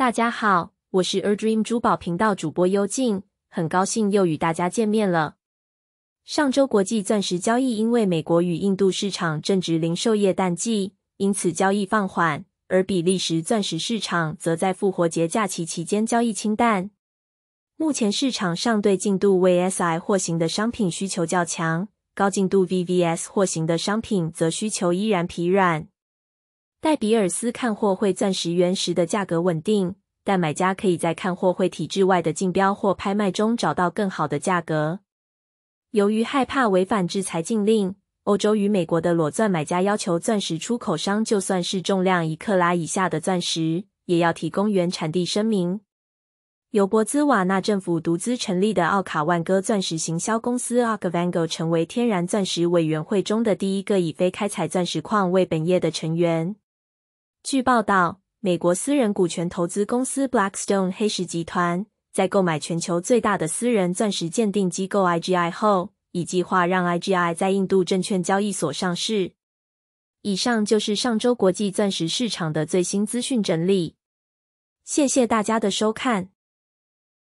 大家好，我是 A Dream 珠宝频道主播幽静，很高兴又与大家见面了。上周国际钻石交易因为美国与印度市场正值零售业淡季，因此交易放缓；而比利时钻石市场则在复活节假期期间交易清淡。目前市场上对进度 VSI 货型的商品需求较强，高净度 VVS 货型的商品则需求依然疲软。戴比尔斯看货会钻石原石的价格稳定，但买家可以在看货会体制外的竞标或拍卖中找到更好的价格。由于害怕违反制裁禁令，欧洲与美国的裸钻买家要求钻石出口商，就算是重量一克拉以下的钻石，也要提供原产地声明。由博兹瓦纳政府独资成立的奥卡万戈钻石行销公司 （Oka Vango） 成为天然钻石委员会中的第一个以非开采钻石矿为本业的成员。据报道，美国私人股权投资公司 Blackstone 黑石集团在购买全球最大的私人钻石鉴定机构 IGI 后，已计划让 IGI 在印度证券交易所上市。以上就是上周国际钻石市场的最新资讯整理，谢谢大家的收看。